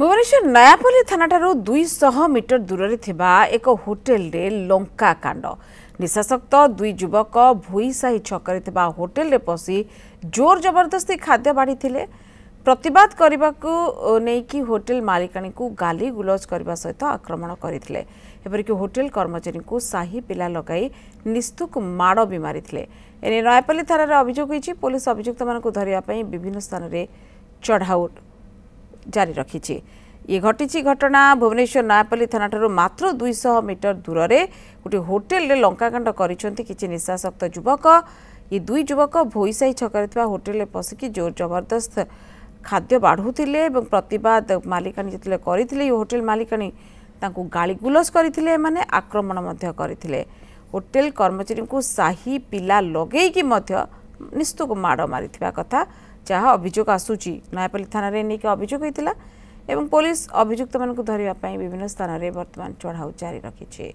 ଭୁବନେଶ୍ୱର ନୟାପଲ୍ଲୀ ଥାନାଠାରୁ ଦୁଇଶହ ମିଟର ଦୂରରେ ଥିବା ଏକ ହୋଟେଲରେ ଲଙ୍କାକାଣ୍ଡ ନିଶାସକ୍ତ ଦୁଇ ଯୁବକ ଭୋଇସାହି ଛକରେ ଥିବା ହୋଟେଲରେ ପଶି ଜୋର ଜବରଦସ୍ତି ଖାଦ୍ୟ ବାଢ଼ିଥିଲେ ପ୍ରତିବାଦ କରିବାକୁ ନେଇକି ହୋଟେଲ ମାଲିକାଣୀକୁ ଗାଲି ଗୁଲଜ କରିବା ସହିତ ଆକ୍ରମଣ କରିଥିଲେ ଏପରିକି ହୋଟେଲ କର୍ମଚାରୀଙ୍କୁ ସାହି ପିଲା ଲଗାଇ ନିସ୍ତୁକ ମାଡ଼ ବି ମାରିଥିଲେ ଏନେଇ ନୟାପଲ୍ଲୀ ଥାନାରେ ଅଭିଯୋଗ ହୋଇଛି ପୋଲିସ ଅଭିଯୁକ୍ତମାନଙ୍କୁ ଧରିବା ପାଇଁ ବିଭିନ୍ନ ସ୍ଥାନରେ ଚଢ଼ାଉ ଜାରି ରଖିଛି ଇଏ ଘଟିଛି ଘଟଣା ଭୁବନେଶ୍ୱର ନୟାପଲ୍ଲୀ ଥାନାଠାରୁ ମାତ୍ର ଦୁଇଶହ ମିଟର ଦୂରରେ ଗୋଟିଏ ହୋଟେଲରେ ଲଙ୍କାକାଣ୍ଡ କରିଛନ୍ତି କିଛି ନିଶାସକ୍ତ ଯୁବକ ଏ ଦୁଇ ଯୁବକ ଭୋଇସାହି ଛକରେ ଥିବା ହୋଟେଲରେ ପଶିକି ଜୋର ଜବରଦସ୍ତ ଖାଦ୍ୟ ବାଢ଼ୁଥିଲେ ଏବଂ ପ୍ରତିବାଦ ମାଲିକାଣୀ ଯେତେବେଳେ କରିଥିଲେ ଏ ହୋଟେଲ ମାଲିକାଣୀ ତାଙ୍କୁ ଗାଳିଗୁଲଜ କରିଥିଲେ ଏମାନେ ଆକ୍ରମଣ ମଧ୍ୟ କରିଥିଲେ ହୋଟେଲ କର୍ମଚାରୀଙ୍କୁ ସାହି ପିଲା ଲଗେଇକି ମଧ୍ୟ ନିସ୍ତକୁ ମାଡ଼ ମାରିଥିବା କଥା ଯାହା ଅଭିଯୋଗ ଆସୁଛି ନୟାପଲ୍ଲୀ ଥାନାରେ ନେଇକି ଅଭିଯୋଗ ହୋଇଥିଲା ଏବଂ ପୋଲିସ ଅଭିଯୁକ୍ତମାନଙ୍କୁ ଧରିବା ପାଇଁ ବିଭିନ୍ନ ସ୍ଥାନରେ ବର୍ତ୍ତମାନ ଚଢ଼ାଉ ଜାରି ରଖିଛି